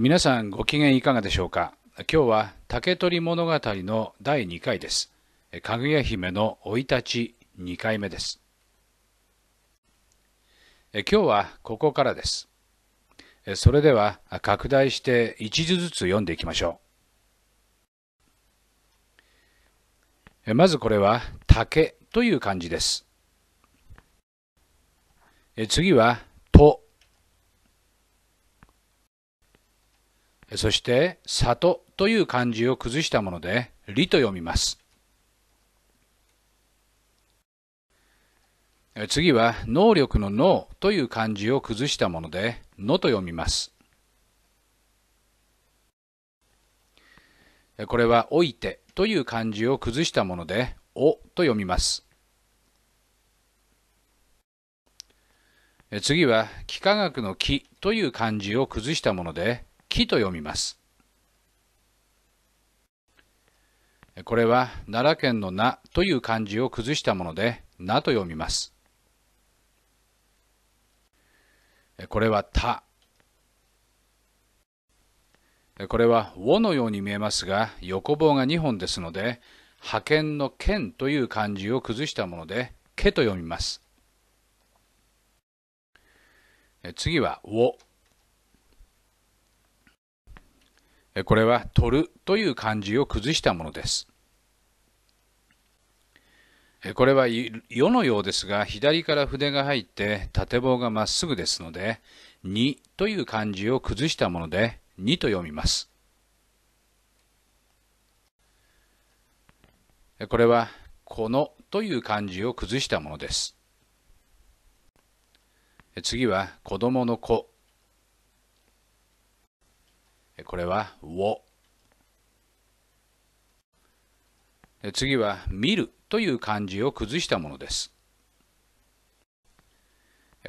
皆さんご機嫌いかがでしょうか今日は竹取物語の第2回ですかぐや姫の生い立ち2回目です今日はここからですそれでは拡大して一字ずつ読んでいきましょうまずこれは竹という漢字です次はとそして里という漢字を崩したもので理と読みます次は能力の能という漢字を崩したものでのと読みますこれはおいてという漢字を崩したものでおと読みます次は幾何学の木という漢字を崩したもので木と読みます。これは奈良県の名という漢字を崩したもので、名と読みます。これはた。これはをのように見えますが、横棒が2本ですので、派遣の剣という漢字を崩したもので、けと読みます。次は、を。これは取るという漢字を崩したものです。これは世のようですが、左から筆が入って縦棒がまっすぐですので、にという漢字を崩したもので、にと読みます。これは、このという漢字を崩したものです。次は、子供の子これはを。次は見るという漢字を崩したものです。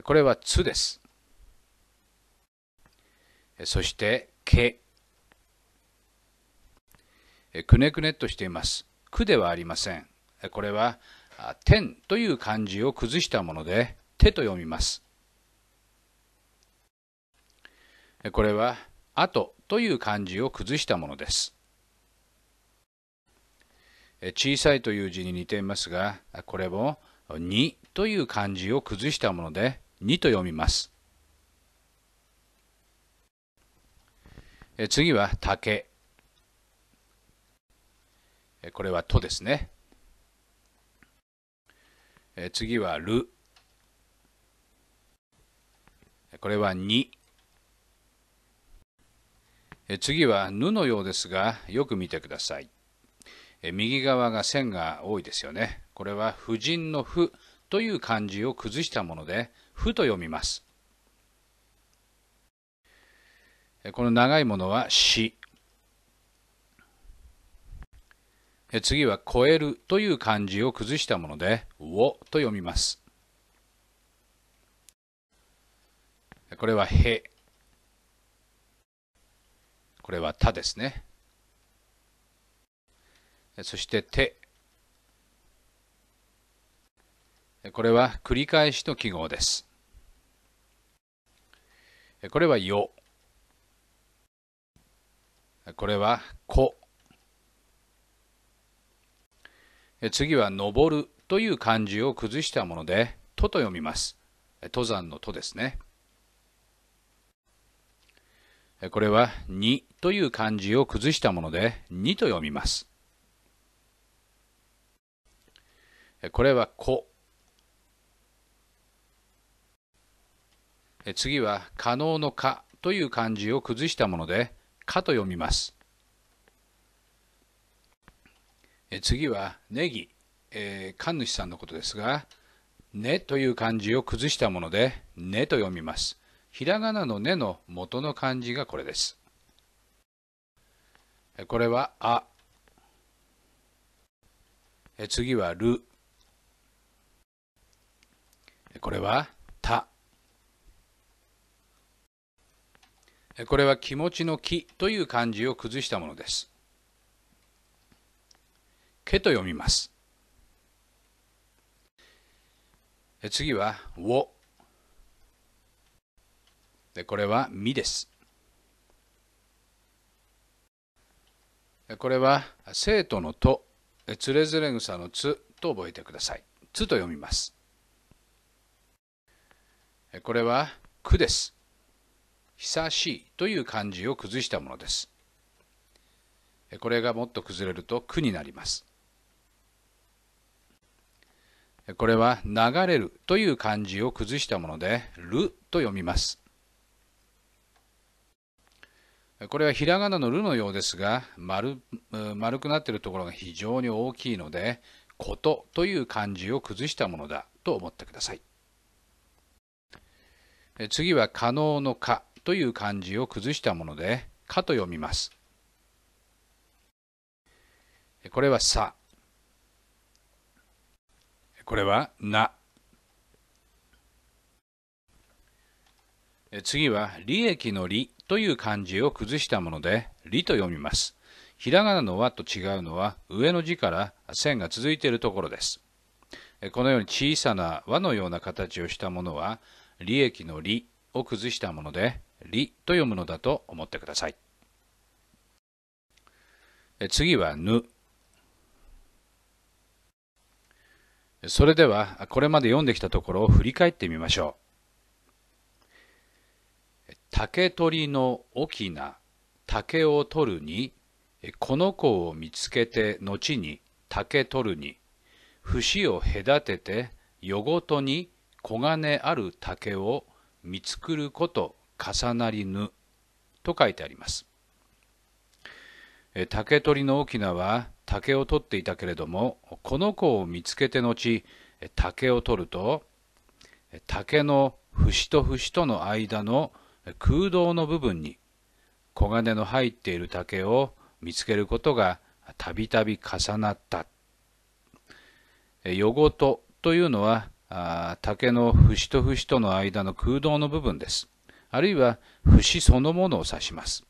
これはつです。そしてけ。くねくねとしています。くではありません。これは天という漢字を崩したもので手と読みます。これはあとという漢字を崩したものです。小さいという字に似ていますが、これもに」という漢字を崩したものでに」と読みます。次は竹。これはとですね。次はる。これはに。次は「ぬ」のようですがよく見てください右側が線が多いですよねこれは「婦人の婦」という漢字を崩したもので「婦」と読みますこの長いものは「し」次は「超える」という漢字を崩したもので「を」と読みますこれは「へ」これは「た」ですねそして「手」これは繰り返しの記号ですこれは「よ」これは「こ」次は「登る」という漢字を崩したもので「と」と読みます登山の「と」ですねこれはにという漢字を崩したものでにと読みます。これはこ。次は可能のかという漢字を崩したものでかと読みます。次はネギ、え神主さんのことですが、ねという漢字を崩したものでねと読みます。ひらがなの根の元の漢字がこれです。これはあ。次はる。これはた。これは気持ちの気という漢字を崩したものです。けと読みます。次は、を。でこれはみです。これは生徒のと、つれずれ草のつと覚えてください。つと読みます。これはくです。久しいという漢字を崩したものです。これがもっと崩れると苦になります。これは流れるという漢字を崩したもので、ると読みます。これはひらがなの「る」のようですが丸丸くなっているところが非常に大きいので「こと」という漢字を崩したものだと思ってください次は「可能のかという漢字を崩したもので「か」と読みますこれは「さ」これは「な」次は利益の利という漢字を崩したもので利と読みます。ひらがなの和と違うのは上の字から線が続いているところです。このように小さな和のような形をしたものは利益の利を崩したもので利と読むのだと思ってください。次はぬ。それではこれまで読んできたところを振り返ってみましょう。竹取の翁竹を取るにこの子を見つけて後に竹取るに節を隔てて夜ごとに黄金ある竹を見つくること重なりぬと書いてあります竹取の翁は竹を取っていたけれどもこの子を見つけて後竹を取ると竹の節と節との間の空洞の部分に黄金の入っている竹を見つけることがたびたび重なった。夜ごとというのは竹の節と節との間の空洞の部分です。あるいは節そのものを指します。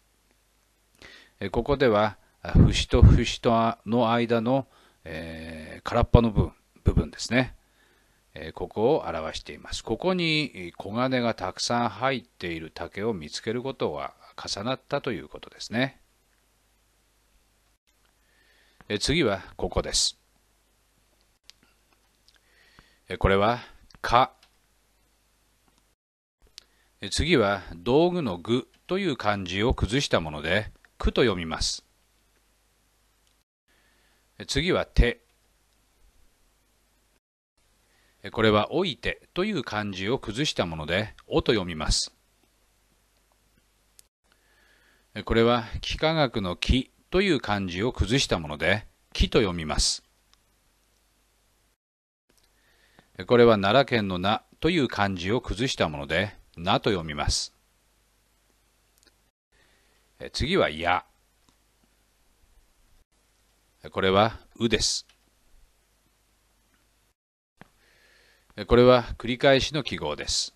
ここでは節と節との間の、えー、空っぽの部分部分ですね。ここを表しています。ここに黄金がたくさん入っている竹を見つけることが重なったということですね。次はここです。これは「か」次は道具の「具」という漢字を崩したもので「く」と読みます次は「手」これは老いてという漢字を崩したもので、おと読みます。これは幾何学の木という漢字を崩したもので、木と読みます。これは奈良県の名という漢字を崩したもので、名と読みます。次は、や。これは、うです。これは繰り返しの記号です。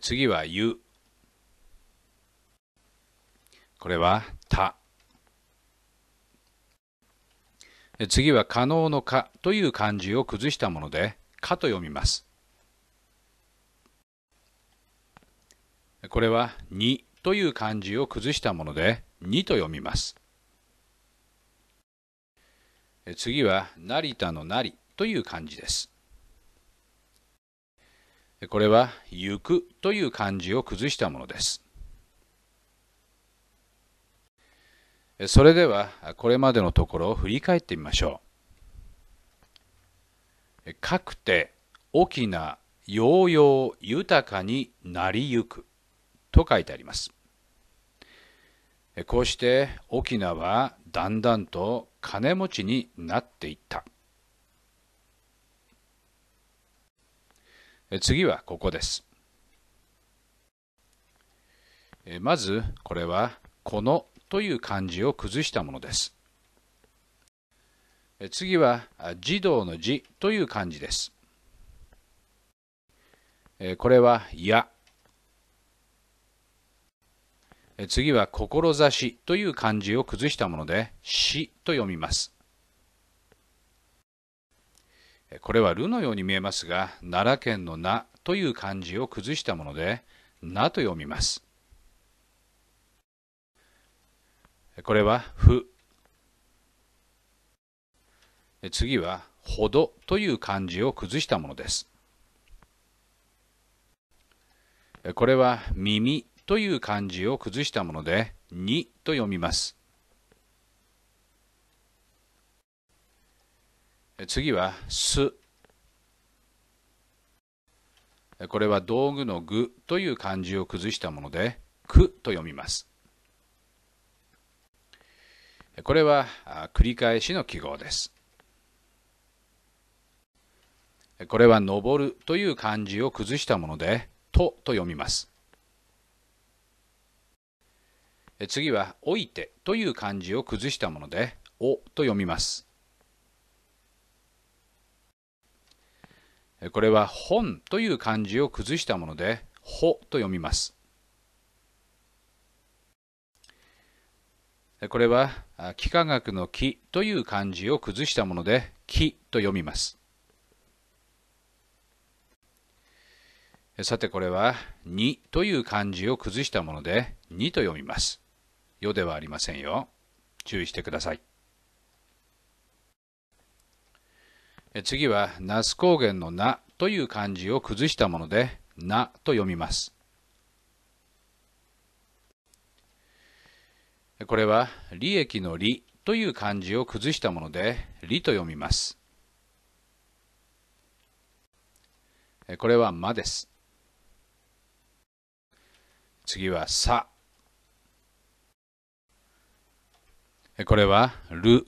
次は「ゆ」これは「た」次は「可能のか」という漢字を崩したもので「か」と読みますこれは「に」という漢字を崩したもので「に」と読みます次は「成田の成」という漢字です。これは「行く」という漢字を崩したものです。それではこれまでのところを振り返ってみましょう。かくて大きな揚々豊かになりゆくと書いてあります。こうして沖縄はだんだんと金持ちになっていった。次はここです。まずこれは「この」という漢字を崩したものです。次は「児童の字」という漢字です。これは「や」。次は「志」という漢字を崩したもので「し」と読みます。これは「る」のように見えますが奈良県の「な」という漢字を崩したもので「な」と読みますこれは「ふ」次は「ほど」という漢字を崩したものですこれは「耳」という漢字を崩したもので「に」と読みます次はすこれは道具の具という漢字を崩したものでくと読みますこれは繰り返しの記号ですこれは登るという漢字を崩したものでとと読みます次はおいてという漢字を崩したものでおと読みますこれは本という漢字を崩したもので、ほと読みます。これは、幾何学の木という漢字を崩したもので、木と読みます。さてこれは、にという漢字を崩したもので、にと読みます。よではありませんよ。注意してください。次は那須高原の那という漢字を崩したものでなと読みますこれは利益の利という漢字を崩したもので利と読みますこれはまです次はさこれはる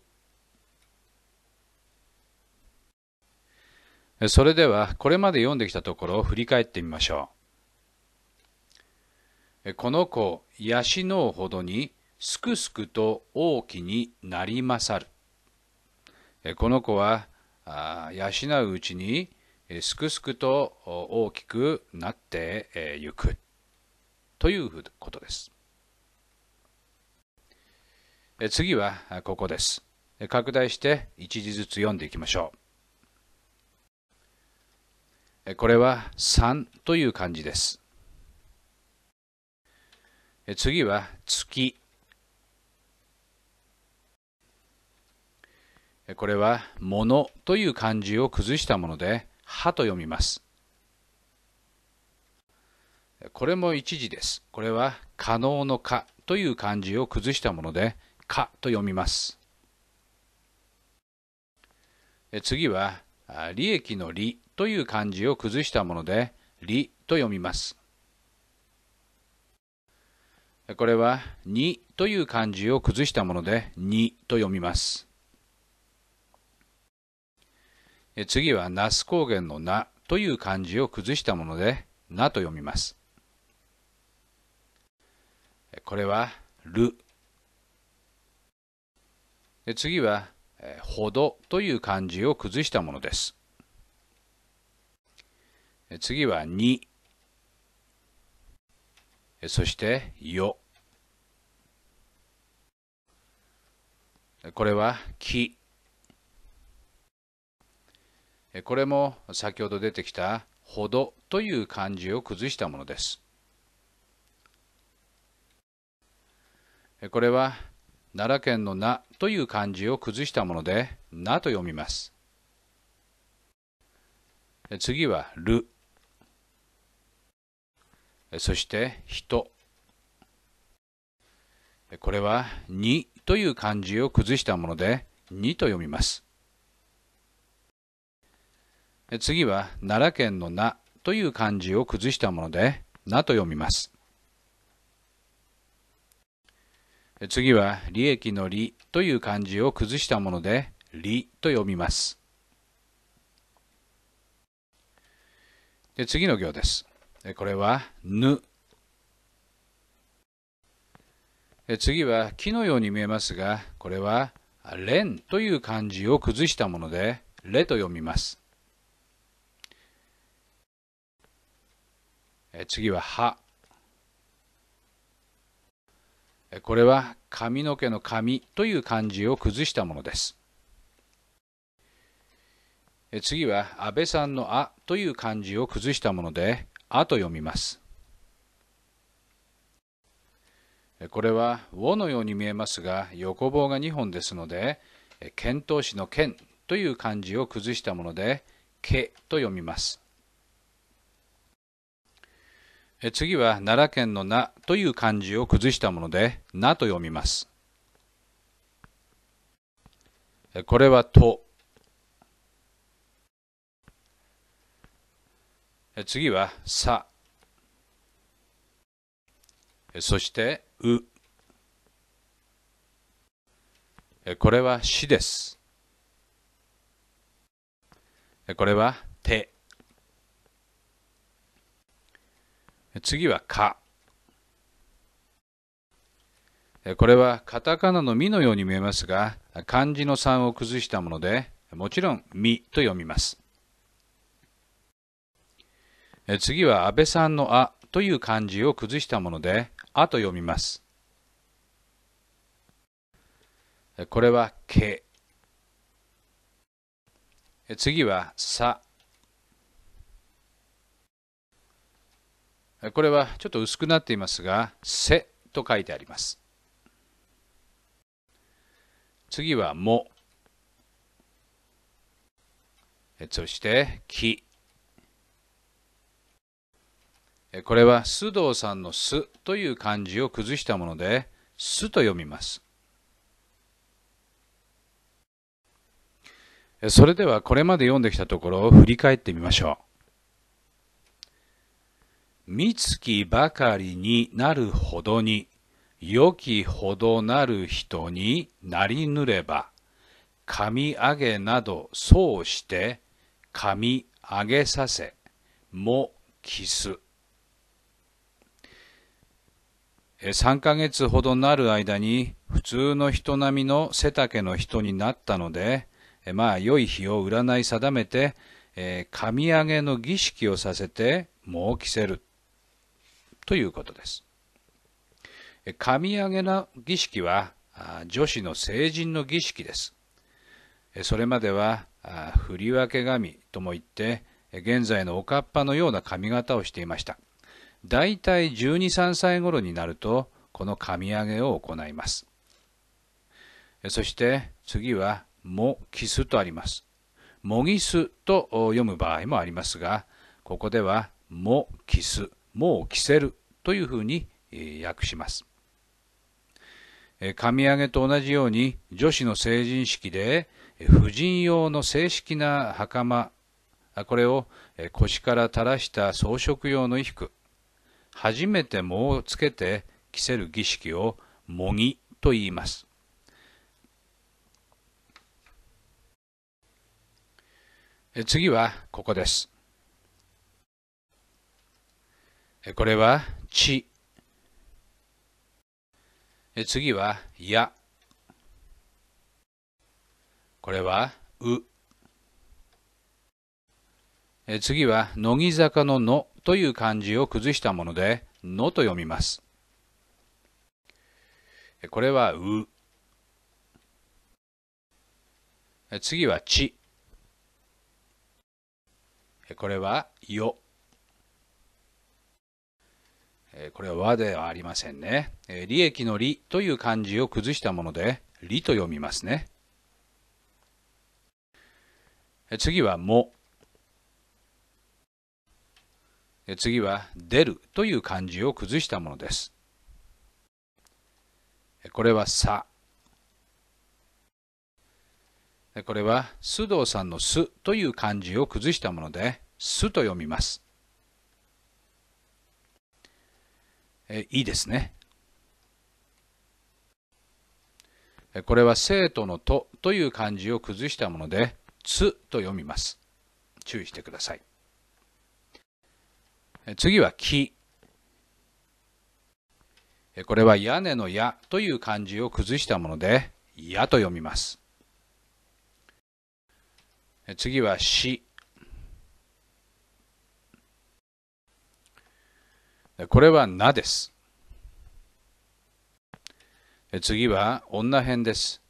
それではこれまで読んできたところを振り返ってみましょう。この子養うほどにすくすくと大きになりまさる。この子は養ううちにすくすくと大きくなってゆくということです。次はここです。拡大して一字ずつ読んでいきましょう。これは3という漢字です。次は月。これは物という漢字を崩したものではと読みます。これも一字です。これは可能の可という漢字を崩したもので可と読みます。次は利益の利という漢字を崩したもので、りと読みます。これは、にという漢字を崩したもので、にと読みます。次は、那須高原のなという漢字を崩したもので、なと読みます。これは、る。次は、ほどという漢字を崩したものです。次はに、そしてよ。これはき。これも先ほど出てきたほどという漢字を崩したものです。これは奈良県のなという漢字を崩したものでなと読みます。次はる。そして人これは「に」という漢字を崩したもので「に」と読みます次は奈良県の「な」という漢字を崩したもので「な」と読みます次は利益の「利」という漢字を崩したもので「利」と読みます次の行ですこれは、ぬ。次は、木のように見えますが、これは、れという漢字を崩したもので、れと読みます。次は、は。これは、髪の毛の髪という漢字を崩したものです。次は安倍さんの「あ」という漢字を崩したものであと読みます。これは「を」のように見えますが横棒が2本ですので遣唐使の「遣」という漢字を崩したもので「け」と読みます次は奈良県の「な」という漢字を崩したもので「な」と読みますこれは「と」次は「さ」そして「う」これは「し」ですこれは「て」次は「か」これはカタカナの「み」のように見えますが漢字の3を崩したものでもちろん「み」と読みます次は安倍さんの「あ」という漢字を崩したもので「あ」と読みますこれは「け」次は「さ」これはちょっと薄くなっていますが「せ」と書いてあります次は「も」そして「き」これは須藤さんの「す」という漢字を崩したもので「す」と読みますそれではこれまで読んできたところを振り返ってみましょう「三月ばかりになるほどに良きほどなる人になりぬれば」神上げなどそうして神上げさせもキス3ヶ月ほどなる間に普通の人並みの背丈の人になったので、まあ良い日を占い定めて、え神上げの儀式をさせて儲けせるということです。神上げの儀式は女子の成人の儀式です。それまでは振り分け神とも言って現在のおかっぱのような髪型をしていました。だいたい12、3歳頃になるとこの紙上げを行います。そして次はもキスとあります。もぎすと読む場合もありますが、ここではもキス、もう着せるというふうに訳します。紙上げと同じように女子の成人式で婦人用の正式な袴これを腰から垂らした装飾用の衣服初めて藻をつけて着せる儀式を模擬と言います。次はここです。これは「ち」次は「や」これは「う」次は乃木坂の「の」という漢字を崩したもので、のと読みます。これはう。次はち。これはよ。これは和ではありませんね。利益の利という漢字を崩したもので、利と読みますね。次はも。次は出るという漢字を崩したものです。これはさ。これは須藤さんのすという漢字を崩したもので、すと読みます。いいですね。これは生徒のとという漢字を崩したもので、つと読みます。注意してください。次は木。これは屋根の矢という漢字を崩したもので、矢と読みます。次は死。これはなです。次は女編です。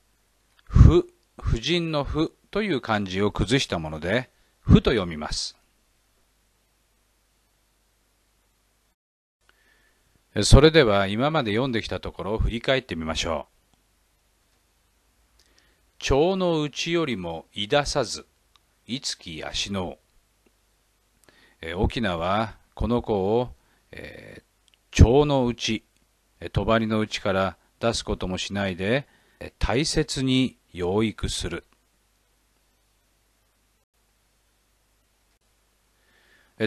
婦婦人の婦という漢字を崩したもので、婦と読みます。それでは今まで読んできたところを振り返ってみましょう。蝶のうちよりもいださず、いつきやしのう。沖縄はこの子を、えー、蝶のうち、とばりのうちから出すこともしないで、大切に養育する。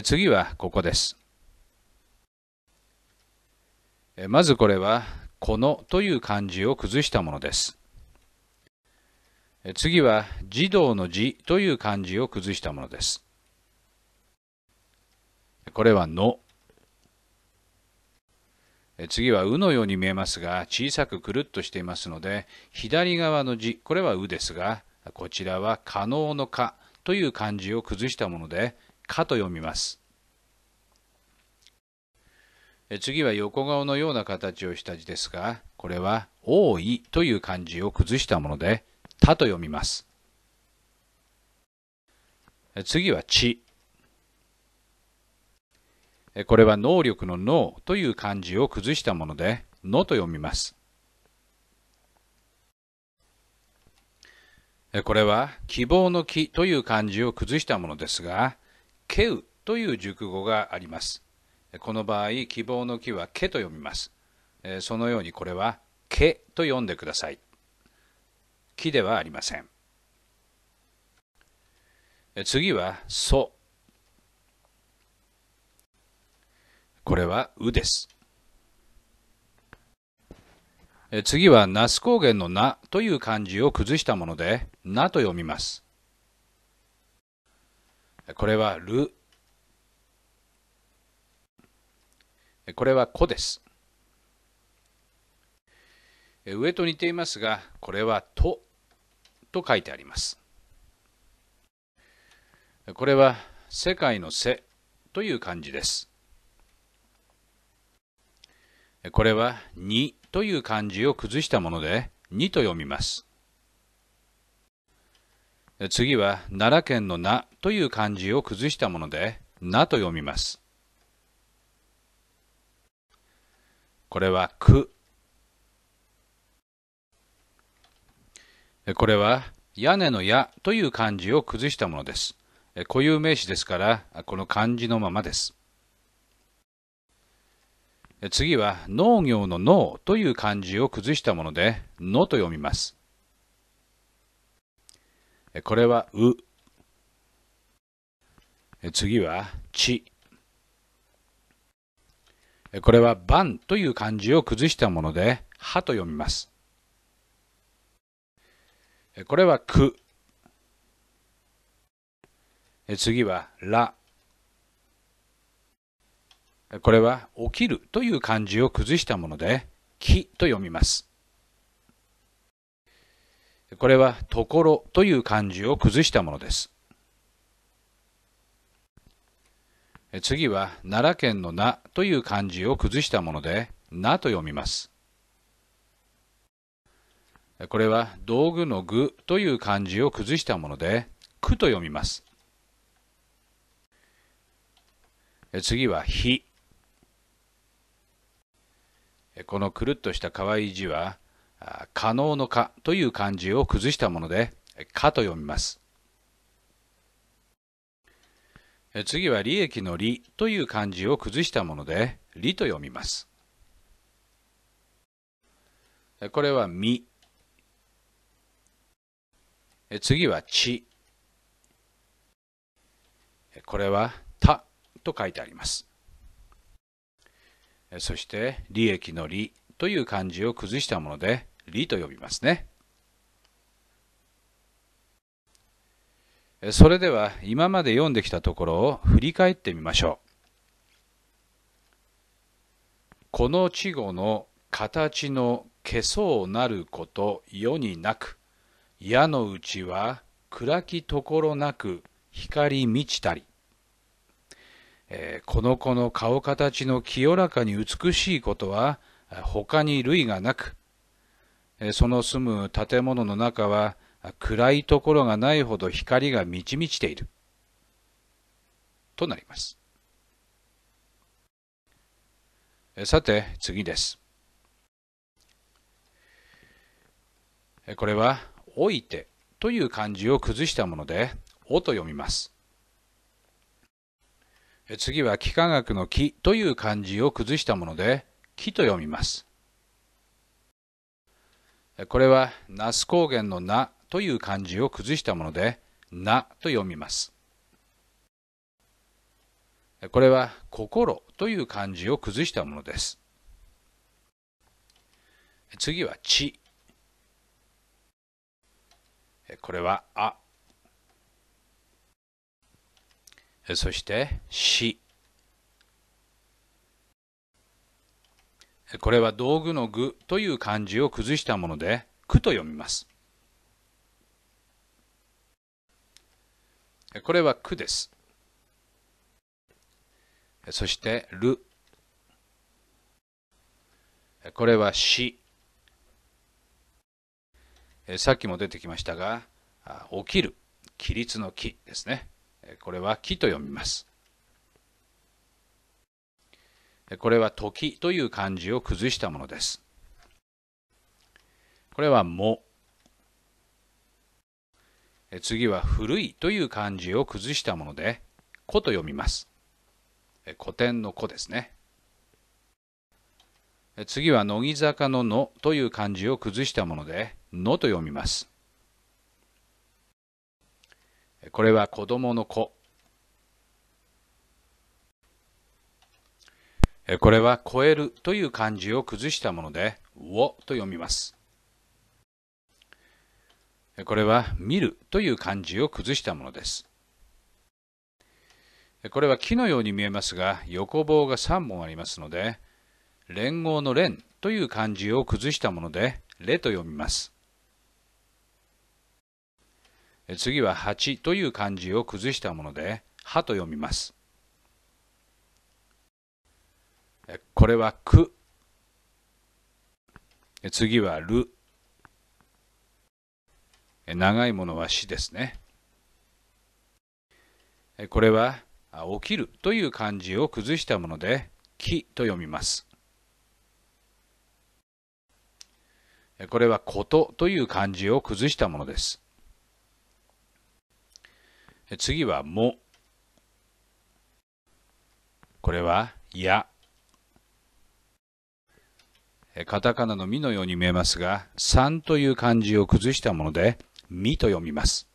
次はここです。まずこれは、このという漢字を崩したものです。次は、児童の字という漢字を崩したものです。これは、の。次は、うのように見えますが、小さくくるっとしていますので、左側の字、これはうですが、こちらは可能のかという漢字を崩したもので、かと読みます。次は横顔のような形をした字ですが、これは、多いという漢字を崩したもので、他と読みます。次は、ち。これは能力の能という漢字を崩したもので、のと読みます。これは希望の木という漢字を崩したものですが、けうという熟語があります。この場合希望の木は「け」と読みますそのようにこれは「け」と読んでください「木」ではありません次は「そ」これは「う」です次は那須高原の「な」という漢字を崩したもので「な」と読みますこれは「る」これは「子」です上と似ていますがこれは「と」と書いてありますこれは「世界の世」という漢字ですこれは「に」という漢字を崩したもので「に」と読みます次は奈良県の「な」という漢字を崩したもので「な」と読みますこれはく。これは屋根の屋という漢字を崩したものです。固有名詞ですから、この漢字のままです。次は農業の農という漢字を崩したもので、のと読みます。これはう。次はち。これは番という漢字を崩したもので、歯と読みます。これはく。次はら。これは起きるという漢字を崩したもので、きと読みます。これはところという漢字を崩したものです。次は奈良県の名という漢字を崩したもので、なと読みます。これは道具の具という漢字を崩したもので、くと読みます。次は火。このくるっとした可愛い字は、可能の可という漢字を崩したもので、かと読みます。次は利益の利という漢字を崩したもので、利と読みます。これはみ。次はち。これはたと書いてあります。そして利益の利という漢字を崩したもので、利と呼びますね。それでは今まで読んできたところを振り返ってみましょう。この稚語の形の消そうなること世になく、矢のうちは暗きところなく光満ちたり。えー、この子の顔形の清らかに美しいことは他に類がなく、その住む建物の中は暗いところがないほど光が満ち満ちている。となります。さて、次です。これは、おいてという漢字を崩したもので、おと読みます。次は、幾何学の木という漢字を崩したもので、木と読みます。これは、那須高原の名という漢字を崩したもので、なと読みます。これは心という漢字を崩したものです。次は地。これはあ。そしてし。これは道具の具という漢字を崩したもので、くと読みます。これはくです。そして、る。これはし。さっきも出てきましたが、起きる。規律の木ですね。これは木と読みます。これは時という漢字を崩したものです。これはも。次は古いという漢字を崩したもので、古と読みます。古典の古ですね。次は乃木坂ののという漢字を崩したもので、のと読みます。これは子供の子。これは超えるという漢字を崩したもので、をと読みます。これは見るという漢字を崩したものです。これは木のように見えますが、横棒が3本ありますので、連合の連という漢字を崩したもので、れと読みます。次は8という漢字を崩したもので、はと読みます。これはく。次はる長いものは死ですね。これは起きるという漢字を崩したもので木と読みます。これはことという漢字を崩したものです。次はも。これはや。カタカナのみのように見えますが、ん」という漢字を崩したもので、みと読みます。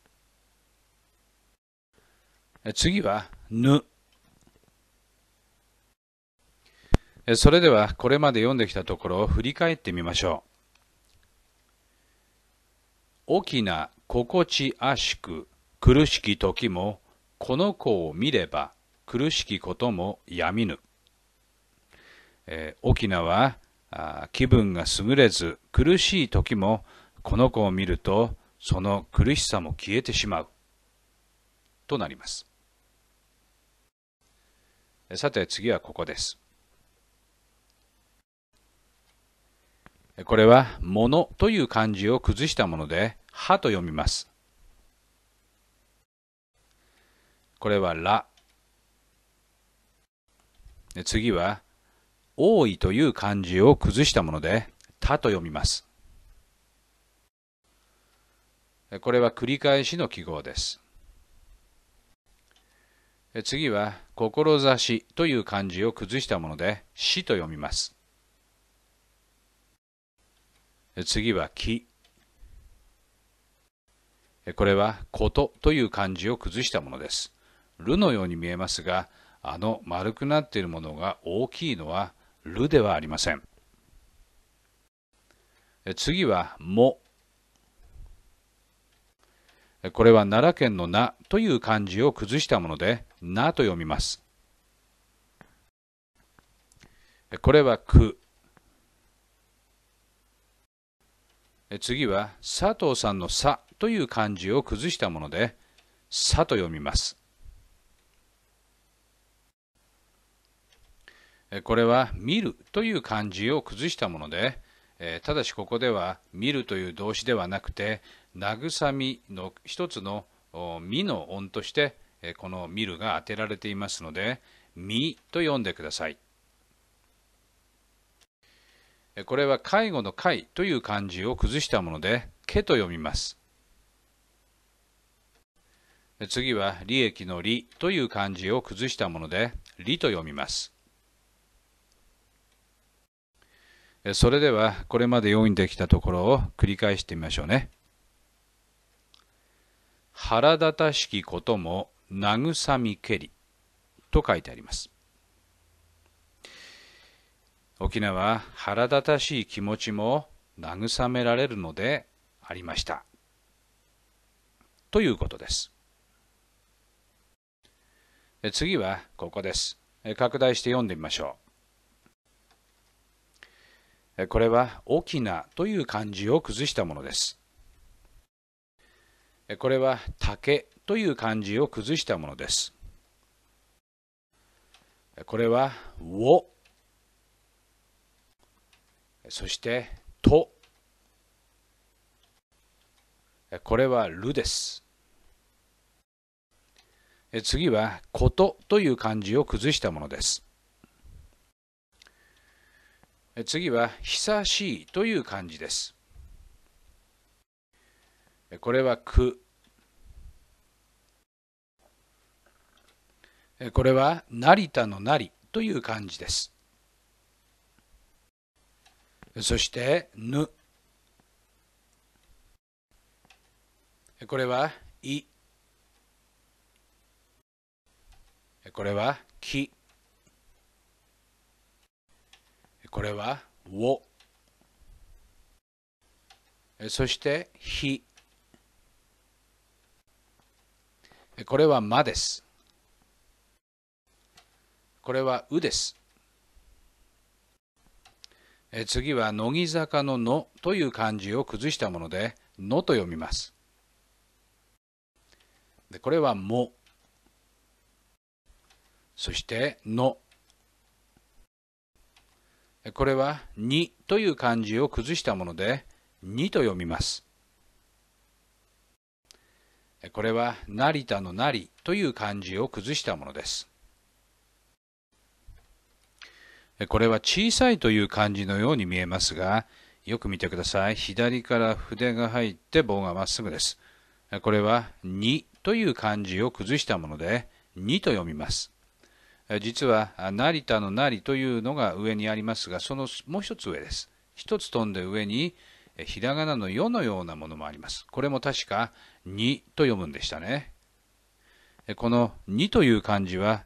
次は、ぬ。それでは、これまで読んできたところを振り返ってみましょう。大きな心地あしく、苦しき時も、この子を見れば、苦しきこともやみぬ。えー、沖縄は気分が優れず苦しい時もこの子を見るとその苦しさも消えてしまうとなりますさて次はここですこれは「もの」という漢字を崩したもので「は」と読みますこれは「ら」次は「多い」という漢字を崩したもので「た」と読みますこれは繰り返しの記号です。次は「志」という漢字を崩したもので「死」と読みます。次は「木」。これは「こと」という漢字を崩したものです。「る」のように見えますがあの丸くなっているものが大きいのは「る」ではありません。次は「も」これは奈良県の名という漢字を崩したもので、名と読みます。これは句。次は佐藤さんのさという漢字を崩したもので、さと読みます。これは見るという漢字を崩したもので、ただしここでは見るという動詞ではなくて慰みの一つのみの音としてこの見るが当てられていますのでみと読んでくださいこれは介護の介という漢字を崩したものでけと読みます次は利益の利という漢字を崩したもので利と読みますそれではこれまで用意できたところを繰り返してみましょうね。腹立たしきことも慰みけりと書いてあります沖縄腹立たしい気持ちも慰められるのでありましたということです次はここです拡大して読んでみましょうこれは「翁」という漢字を崩したものですこれは竹という漢字を崩したものですこれは「を」そして「と」これは「る」です次は「こと」という漢字を崩したものです次は「久しい」という漢字ですこれは苦。これは成田の成という漢字です。そしてぬ。これはいこれはきこれはをそしてひこれはまです。これはうです。次は乃木坂ののという漢字を崩したもので、のと読みます。でこれはも。そしての。これはにという漢字を崩したもので、にと読みます。これは成田の成という漢字を崩したものです。これは小さいという漢字のように見えますが、よく見てください。左から筆が入って棒がまっすぐです。これは2という漢字を崩したもので、2と読みます。実は成田の成というのが上にありますが、そのもう一つ上です。一つ飛んで上にひらがなのよ」のようなものもあります。これも確かに」と読むんでしたね。このに」という漢字は、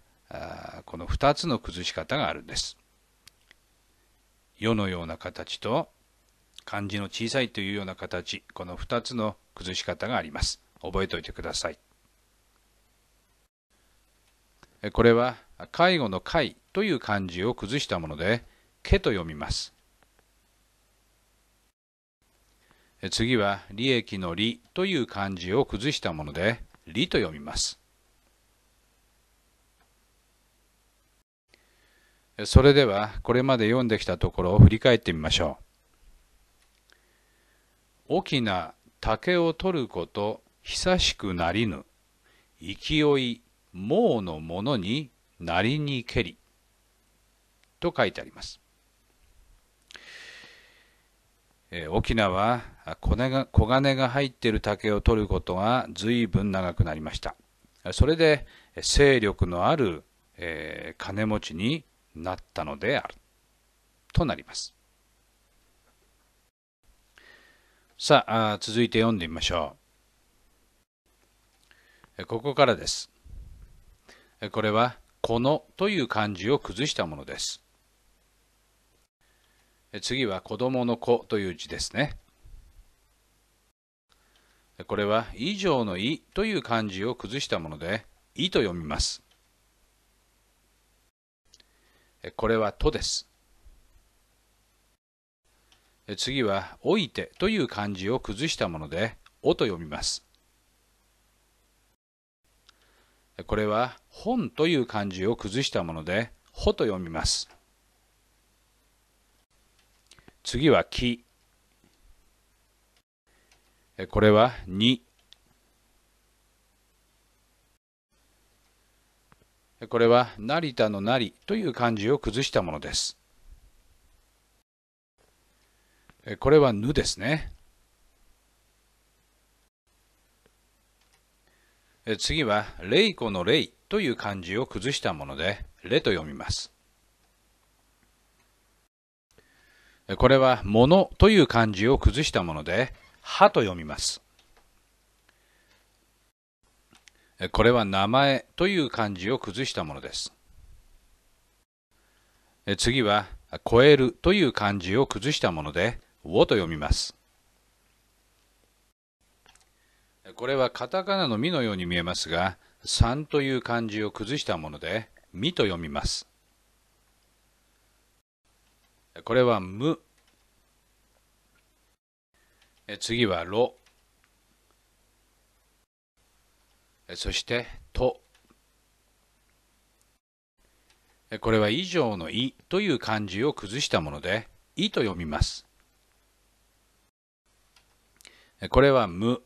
この2つの崩し方があるんです。よ」のような形と漢字の小さいというような形、この2つの崩し方があります。覚えておいてください。これは介護の介という漢字を崩したもので、けと読みます。次は利益の利という漢字を崩したもので利と読みますそれではこれまで読んできたところを振り返ってみましょう大きな竹を取ること久しくなりぬ勢い猛のものになりにけりと書いてありますえー、翁は小金がが入っている竹を取ることが随分長くなりましたそれで勢力のある、え金持ちになったのであるとなりますさあ続いて読んでみましょうここからですこれは「この」という漢字を崩したものです次は子供の子という字ですね。これは以上のいという漢字を崩したもので、いと読みます。これはとです。次はおいてという漢字を崩したもので、おと読みます。これは本という漢字を崩したもので、ほと読みます。次はき」これはに」これは成田の成という漢字を崩したものです。これはぬですね。次は、れいこのれいという漢字を崩したもので、れと読みます。これはもの」という漢字を崩したもので、は」と読みます。これは名前という漢字を崩したものです。次は、超えるという漢字を崩したもので、をと読みます。これはカタカナのみのように見えますが、三」という漢字を崩したもので、みと読みます。これは無。次はろ。そしてと。これは以上のいという漢字を崩したもので、いと読みます。これは無。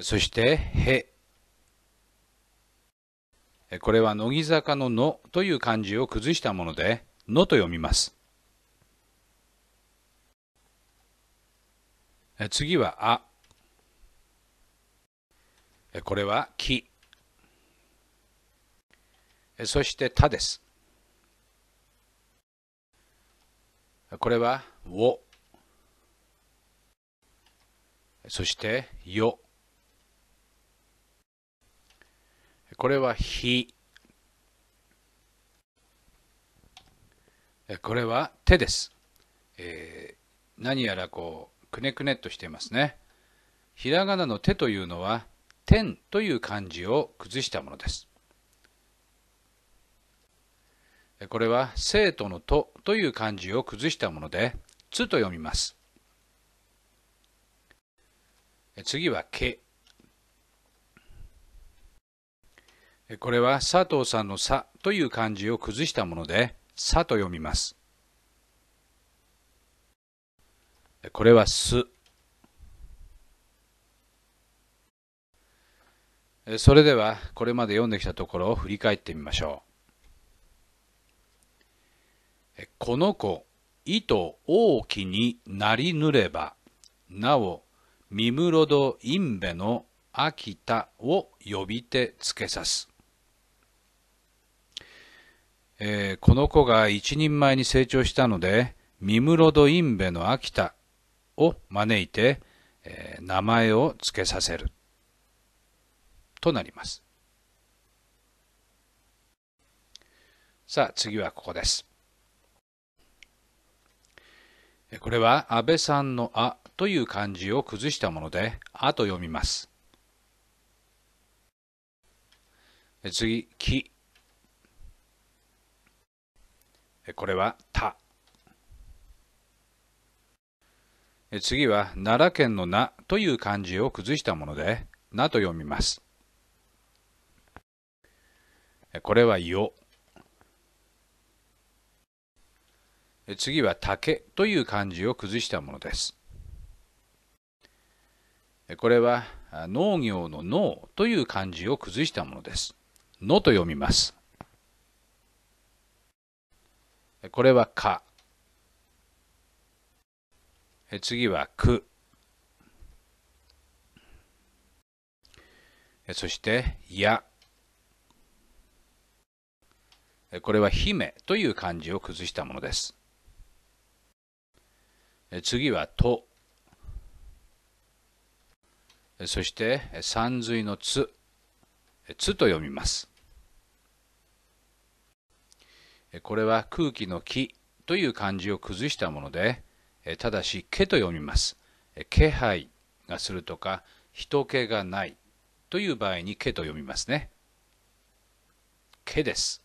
そしてへ。これは乃木坂の「の」という漢字を崩したもので「の」と読みます次は「あ」これは「き」そして「た」ですこれは「を」そして「よ」これは火。これは手です。えー、何やらこう、くねくねっとしていますね。ひらがなの手というのは、天という漢字を崩したものです。これは生徒のとという漢字を崩したもので、つと読みます。次はけ。これは佐藤さんの「さ」という漢字を崩したもので「さ」と読みます。これは「す」。それではこれまで読んできたところを振り返ってみましょう。この子、糸大きになりぬれば、なお、みむろどいんべの秋田を呼びてつけさす。えー、この子が一人前に成長したので、ミムロドインベの秋田を招いて、えー、名前を付けさせる。となります。さあ、次はここです。これは安倍さんのあという漢字を崩したもので、あと読みます。次、木。これは「た」次は奈良県の「な」という漢字を崩したもので「な」と読みますこれは「よ」次は「竹」という漢字を崩したものですこれは農業の「農」という漢字を崩したものです「の」と読みますこれはか。次はく。そして、や。これは姫という漢字を崩したものです。次はと。そして、山水のつ。つと読みます。これは空気の気という漢字を崩したもので、ただし、気と読みます。気配がするとか、人気がないという場合に気と読みますね。気です。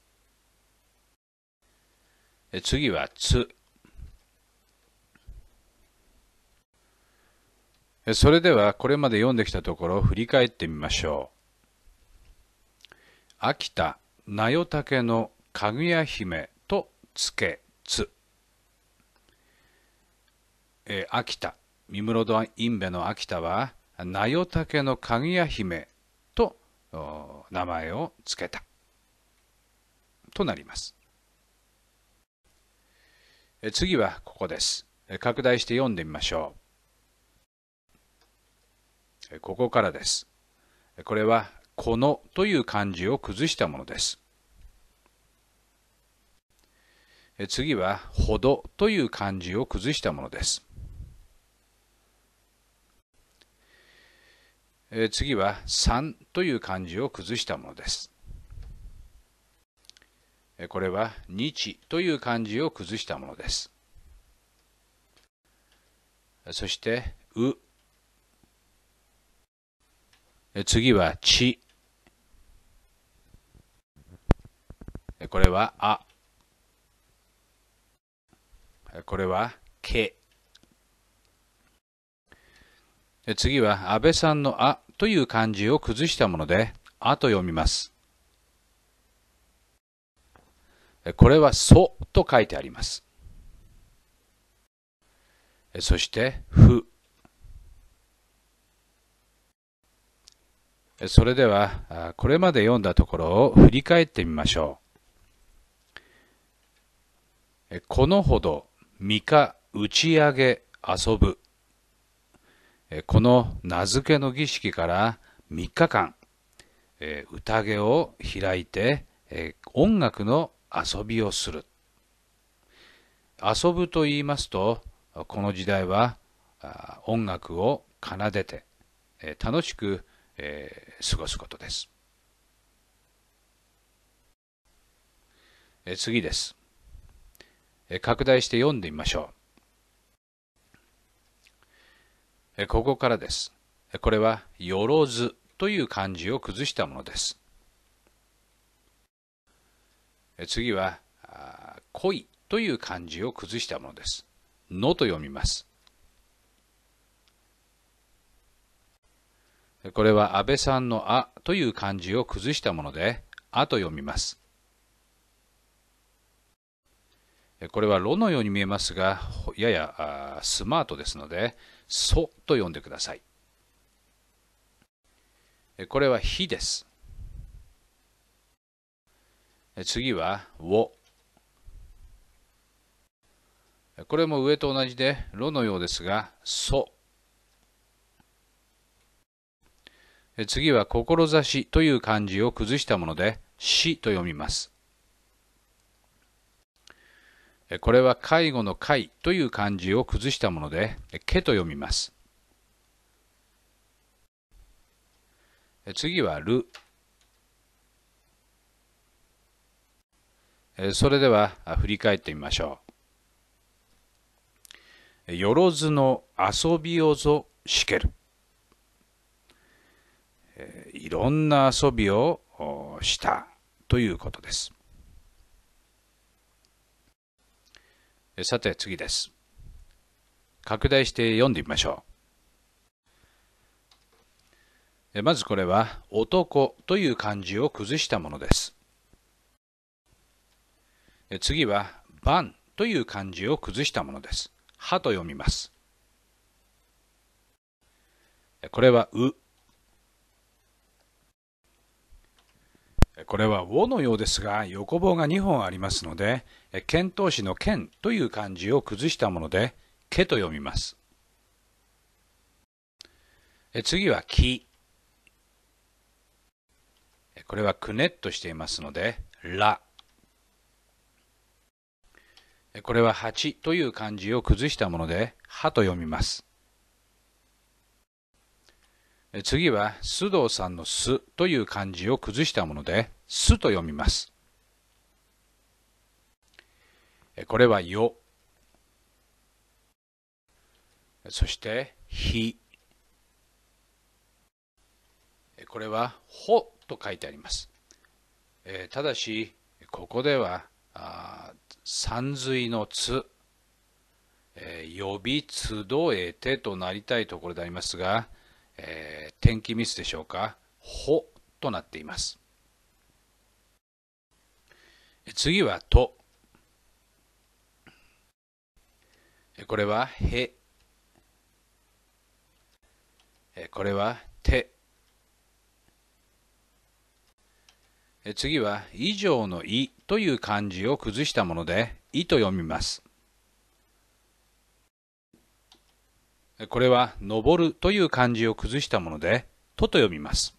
次は、つ。それでは、これまで読んできたところを振り返ってみましょう。秋田、名代竹のかぐや姫とつけつ、えー、秋田三室戸インベの秋田は名たけのかぐや姫と名前を付けたとなりますえ次はここですえ拡大して読んでみましょうえここからですこれは「この」という漢字を崩したものです次は「ほど」という漢字を崩したものです次は「三」という漢字を崩したものですこれは「日」という漢字を崩したものですそして「う」次は「ち」これは「あ」これはけ。次は安倍さんのあという漢字を崩したもので、あと読みます。これはそと書いてあります。そして、ふ。それでは、これまで読んだところを振り返ってみましょう。このほど三日打ち上げ遊ぶ。この名付けの儀式から3日間、宴を開いて音楽の遊びをする。遊ぶと言いますと、この時代は音楽を奏でて楽しく過ごすことです。次です。拡大して読んでみましょう。ここからです。これは、よろずという漢字を崩したものです。次は、恋という漢字を崩したものです。のと読みます。これは安倍さんのあという漢字を崩したもので、あと読みます。これは「ろ」のように見えますがややスマートですので「そ」と呼んでくださいこれは「ひ」です次は「を」これも上と同じで「ろ」のようですが「そ」次は「志」という漢字を崩したもので「し」と読みますこれは介護の介という漢字を崩したもので、けと読みます。次はる。それでは振り返ってみましょう。よろずの遊びをぞしける。いろんな遊びをしたということです。さて次です。拡大して読んでみましょう。まずこれは「男」という漢字を崩したものです。次は「番」という漢字を崩したものです。「は」と読みます。これは「う」これは「を」のようですが横棒が2本ありますので遣唐使の「剣」という漢字を崩したもので「け」と読みます次は「き」これはくねっとしていますので「ら」これは「八」という漢字を崩したもので「は」と読みます次は須藤さんの「す」という漢字を崩したもので「す」と読みますこれは「よ」そして「ひ」これは「ほ」と書いてありますただしここでは「三髄のつ」呼び集えてとなりたいところでありますがえー、天気ミスでしょうか、ほとなっています。次はと。これはへ。これはて。次は以上のいという漢字を崩したもので、いと読みます。これは登るという漢字を崩したもので、とと読みます。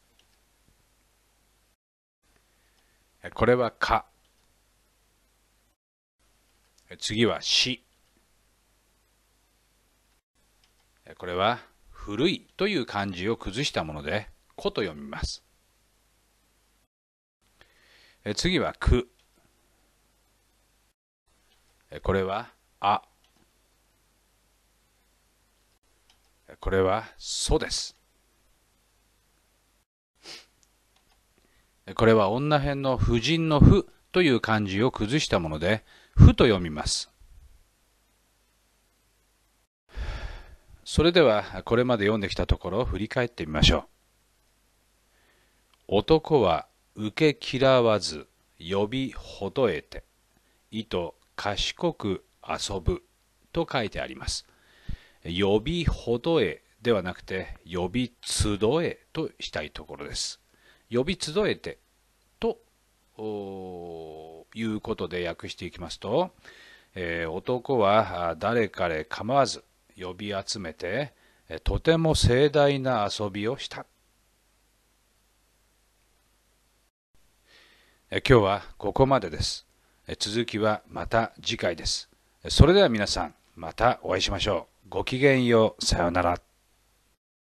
これはか。次はし。これは古いという漢字を崩したもので、こと読みます。次はく。これはあ。これはうです。これは女編の婦人の婦という漢字を崩したもので、婦と読みます。それではこれまで読んできたところを振り返ってみましょう。男は受け嫌わず呼びほどえて、意図賢く遊ぶと書いてあります。呼びほどえではなくて、呼び集えとしたいところです。呼び集えてということで訳していきますと、えー、男は誰彼構わず呼び集めて、とても盛大な遊びをした。今日はここまでです。続きはまた次回です。それでは皆さん、またお会いしましょう。ごきげんよう。さようなら。